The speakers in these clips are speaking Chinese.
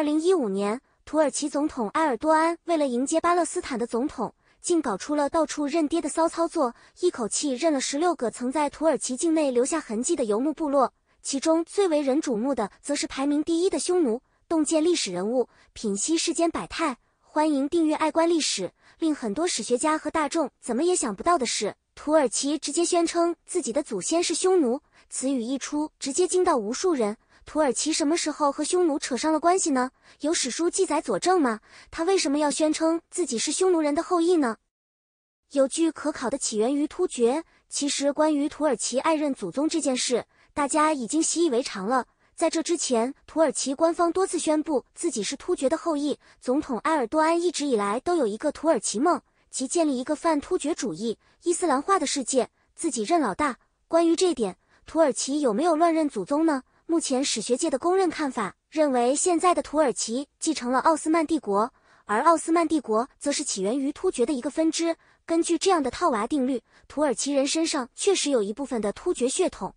二零一五年，土耳其总统埃尔多安为了迎接巴勒斯坦的总统，竟搞出了到处认爹的骚操作，一口气认了十六个曾在土耳其境内留下痕迹的游牧部落。其中最为人瞩目的，则是排名第一的匈奴。洞见历史人物，品析世间百态，欢迎订阅《爱观历史》。令很多史学家和大众怎么也想不到的是，土耳其直接宣称自己的祖先是匈奴。此语一出，直接惊到无数人。土耳其什么时候和匈奴扯上了关系呢？有史书记载佐证吗？他为什么要宣称自己是匈奴人的后裔呢？有据可考的起源于突厥。其实，关于土耳其爱认祖宗这件事，大家已经习以为常了。在这之前，土耳其官方多次宣布自己是突厥的后裔。总统埃尔多安一直以来都有一个土耳其梦，即建立一个泛突厥主义、伊斯兰化的世界，自己任老大。关于这点，土耳其有没有乱认祖宗呢？目前史学界的公认看法认为，现在的土耳其继承了奥斯曼帝国，而奥斯曼帝国则是起源于突厥的一个分支。根据这样的套娃定律，土耳其人身上确实有一部分的突厥血统。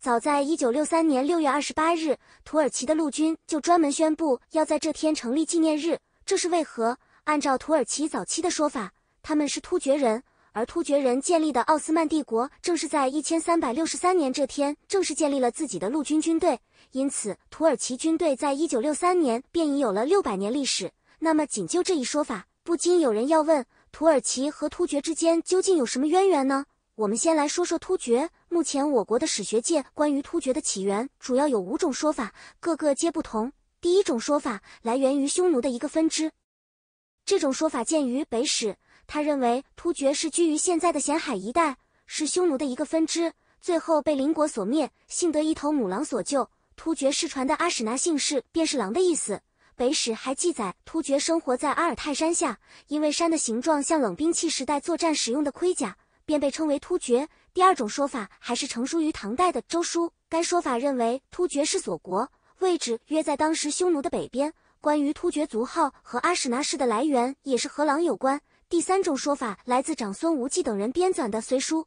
早在一九六三年六月二十八日，土耳其的陆军就专门宣布要在这天成立纪念日，这是为何？按照土耳其早期的说法，他们是突厥人。而突厥人建立的奥斯曼帝国，正是在一千三百六十三年这天，正式建立了自己的陆军军队。因此，土耳其军队在一九六三年便已有了六百年历史。那么，仅就这一说法，不禁有人要问：土耳其和突厥之间究竟有什么渊源呢？我们先来说说突厥。目前，我国的史学界关于突厥的起源主要有五种说法，各个皆不同。第一种说法来源于匈奴的一个分支，这种说法见于《北史》。他认为突厥是居于现在的咸海一带，是匈奴的一个分支，最后被邻国所灭，幸得一头母狼所救。突厥世传的阿史那姓氏便是狼的意思。《北史》还记载，突厥生活在阿尔泰山下，因为山的形状像冷兵器时代作战使用的盔甲，便被称为突厥。第二种说法还是成书于唐代的《周书》，该说法认为突厥是锁国，位置约在当时匈奴的北边。关于突厥族号和阿史那氏的来源，也是和狼有关。第三种说法来自长孙无忌等人编纂的《隋书》，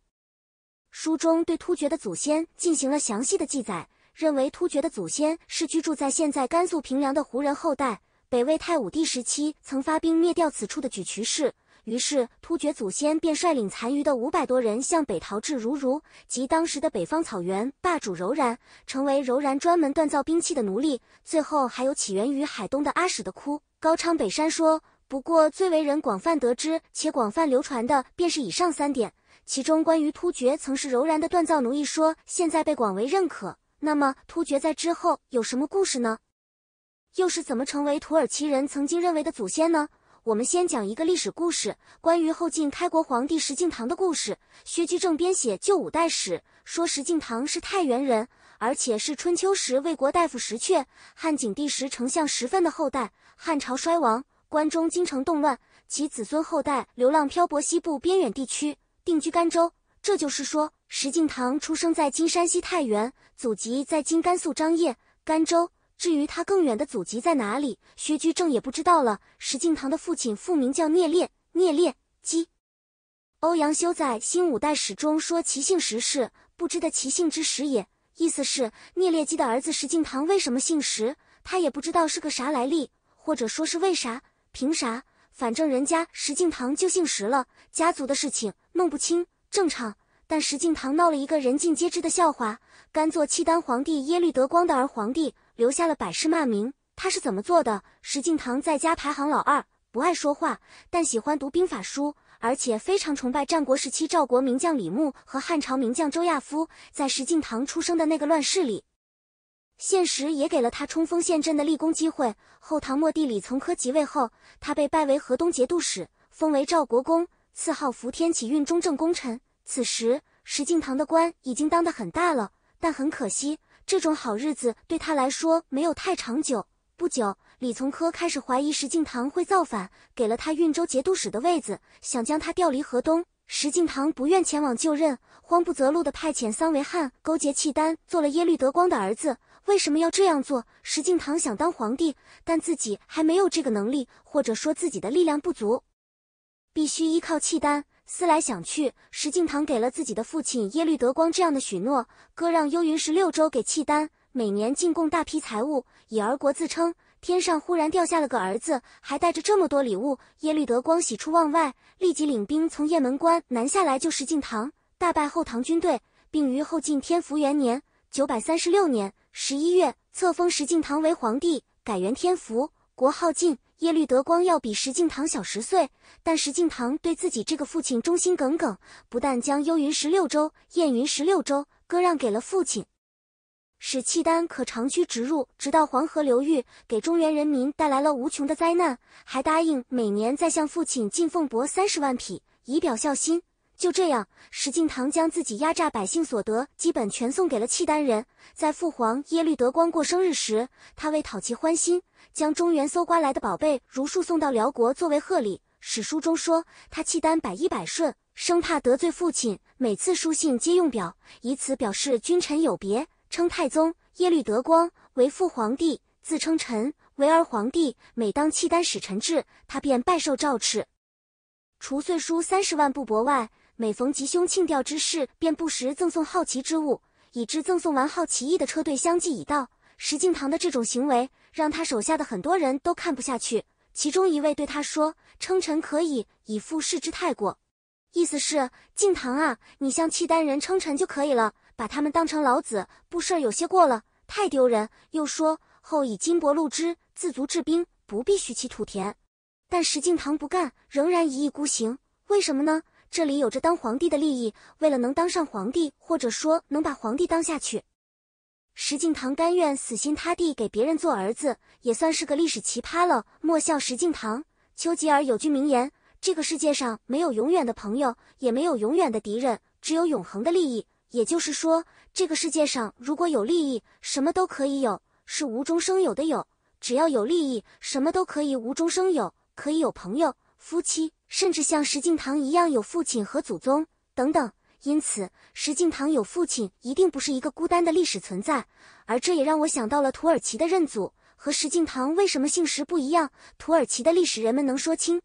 书中对突厥的祖先进行了详细的记载，认为突厥的祖先是居住在现在甘肃平凉的胡人后代。北魏太武帝时期曾发兵灭掉此处的沮渠氏，于是突厥祖先便率领残余的五百多人向北逃至如如及当时的北方草原霸主柔然，成为柔然专门锻造兵器的奴隶。最后还有起源于海东的阿史的窟高昌北山说。不过最为人广泛得知且广泛流传的便是以上三点，其中关于突厥曾是柔然的锻造奴一说，现在被广为认可。那么突厥在之后有什么故事呢？又是怎么成为土耳其人曾经认为的祖先呢？我们先讲一个历史故事，关于后晋开国皇帝石敬瑭的故事。薛居正编写《旧五代史》，说石敬瑭是太原人，而且是春秋时魏国大夫石阙、汉景帝时丞相石奋的后代。汉朝衰亡。关中京城动乱，其子孙后代流浪漂泊西部边远地区，定居甘州。这就是说，石敬瑭出生在今山西太原，祖籍在今甘肃张掖、甘州。至于他更远的祖籍在哪里，薛居正也不知道了。石敬瑭的父亲父名叫聂烈，聂烈基。欧阳修在《新五代史》中说：“其姓石氏，不知的其姓之石也。”意思是聂烈基的儿子石敬瑭为什么姓石？他也不知道是个啥来历，或者说是为啥。凭啥？反正人家石敬瑭就姓石了，家族的事情弄不清正常。但石敬瑭闹了一个人尽皆知的笑话，甘做契丹皇帝耶律德光的儿皇帝，留下了百世骂名。他是怎么做的？石敬瑭在家排行老二，不爱说话，但喜欢读兵法书，而且非常崇拜战国时期赵国名将李牧和汉朝名将周亚夫。在石敬瑭出生的那个乱世里。现实也给了他冲锋陷阵的立功机会。后唐末帝李从珂即位后，他被拜为河东节度使，封为赵国公，赐号福天启运中正功臣。此时，石敬瑭的官已经当得很大了，但很可惜，这种好日子对他来说没有太长久。不久，李从珂开始怀疑石敬瑭会造反，给了他运州节度使的位子，想将他调离河东。石敬瑭不愿前往就任，慌不择路地派遣桑维汉勾结契丹，做了耶律德光的儿子。为什么要这样做？石敬瑭想当皇帝，但自己还没有这个能力，或者说自己的力量不足，必须依靠契丹。思来想去，石敬瑭给了自己的父亲耶律德光这样的许诺：割让幽云十六州给契丹，每年进贡大批财物，以儿国自称。天上忽然掉下了个儿子，还带着这么多礼物，耶律德光喜出望外，立即领兵从雁门关南下来救石敬瑭，大败后唐军队，并于后晋天福元年。九百三十六年十一月，册封石敬瑭为皇帝，改元天福，国号晋。耶律德光要比石敬瑭小十岁，但石敬瑭对自己这个父亲忠心耿耿，不但将幽云十六州、燕云十六州割让给了父亲，使契丹可长驱直入，直到黄河流域，给中原人民带来了无穷的灾难，还答应每年再向父亲进奉帛三十万匹，以表孝心。就这样，石敬瑭将自己压榨百姓所得，基本全送给了契丹人。在父皇耶律德光过生日时，他为讨其欢心，将中原搜刮来的宝贝如数送到辽国作为贺礼。史书中说，他契丹百依百顺，生怕得罪父亲，每次书信皆用表，以此表示君臣有别，称太宗耶律德光为父皇帝，自称臣为儿皇帝。每当契丹使臣至，他便拜受诏敕，除岁书三十万布帛外。每逢吉凶庆吊之事，便不时赠送好奇之物。以致赠送完好奇意的车队相继已到。石敬瑭的这种行为，让他手下的很多人都看不下去。其中一位对他说：“称臣可以，以父世之太过。”意思是，敬瑭啊，你向契丹人称臣就可以了，把他们当成老子，不事儿有些过了，太丢人。又说：“后以金帛录之，自足制兵，不必许其土田。”但石敬瑭不干，仍然一意孤行。为什么呢？这里有着当皇帝的利益，为了能当上皇帝，或者说能把皇帝当下去，石敬瑭甘愿死心塌地给别人做儿子，也算是个历史奇葩了。莫笑石敬瑭，丘吉尔有句名言：“这个世界上没有永远的朋友，也没有永远的敌人，只有永恒的利益。”也就是说，这个世界上如果有利益，什么都可以有，是无中生有的有；只要有利益，什么都可以无中生有，可以有朋友、夫妻。甚至像石敬瑭一样有父亲和祖宗等等，因此石敬瑭有父亲一定不是一个孤单的历史存在，而这也让我想到了土耳其的认祖和石敬瑭为什么姓石不一样。土耳其的历史人们能说清，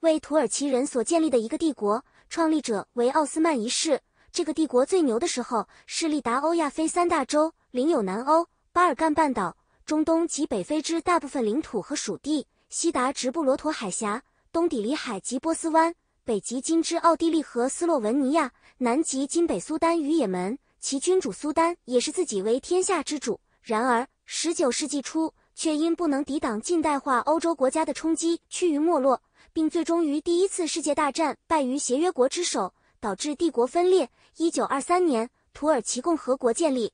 为土耳其人所建立的一个帝国，创立者为奥斯曼一世。这个帝国最牛的时候，势力达欧亚非三大洲，领有南欧、巴尔干半岛、中东及北非之大部分领土和属地，西达直布罗陀海峡。东抵里海及波斯湾，北极今之奥地利和斯洛文尼亚，南极今北苏丹与也门。其君主苏丹也是自己为天下之主。然而，十九世纪初却因不能抵挡近代化欧洲国家的冲击，趋于没落，并最终于第一次世界大战败于协约国之手，导致帝国分裂。一九二三年，土耳其共和国建立，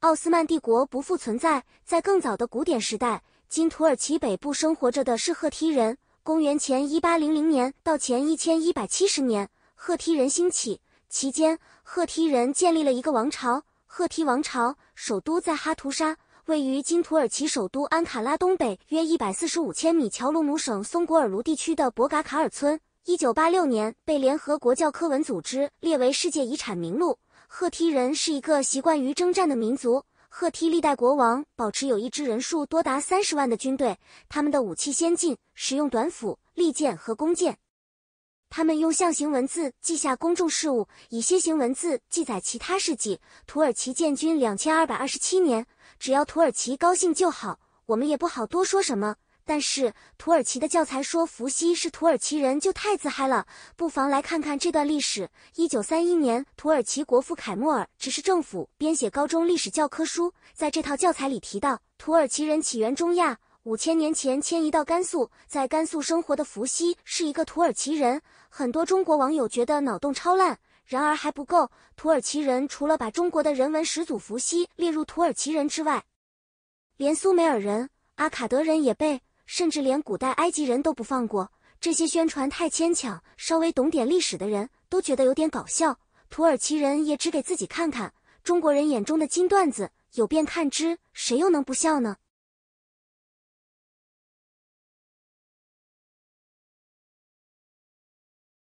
奥斯曼帝国不复存在。在更早的古典时代，今土耳其北部生活着的是赫梯人。公元前一八零零年到前一千一百七十年，赫梯人兴起。期间，赫梯人建立了一个王朝——赫梯王朝，首都在哈图沙，位于今土耳其首都安卡拉东北约一百四十五千米乔鲁姆省松果尔卢地区的博嘎卡尔村。一九八六年被联合国教科文组织列为世界遗产名录。赫梯人是一个习惯于征战的民族。赫梯历代国王保持有一支人数多达三十万的军队，他们的武器先进，使用短斧、利剑和弓箭。他们用象形文字记下公众事务，以楔形文字记载其他事迹。土耳其建军两千二百二十七年，只要土耳其高兴就好，我们也不好多说什么。但是土耳其的教材说伏羲是土耳其人就太自嗨了，不妨来看看这段历史。一九三一年，土耳其国父凯末尔指示政府编写高中历史教科书，在这套教材里提到，土耳其人起源中亚，五千年前迁移到甘肃，在甘肃生活的伏羲是一个土耳其人。很多中国网友觉得脑洞超烂，然而还不够。土耳其人除了把中国的人文始祖伏羲列入土耳其人之外，连苏美尔人、阿卡德人也被。甚至连古代埃及人都不放过，这些宣传太牵强，稍微懂点历史的人都觉得有点搞笑。土耳其人也只给自己看看，中国人眼中的金段子，有便看之，谁又能不笑呢？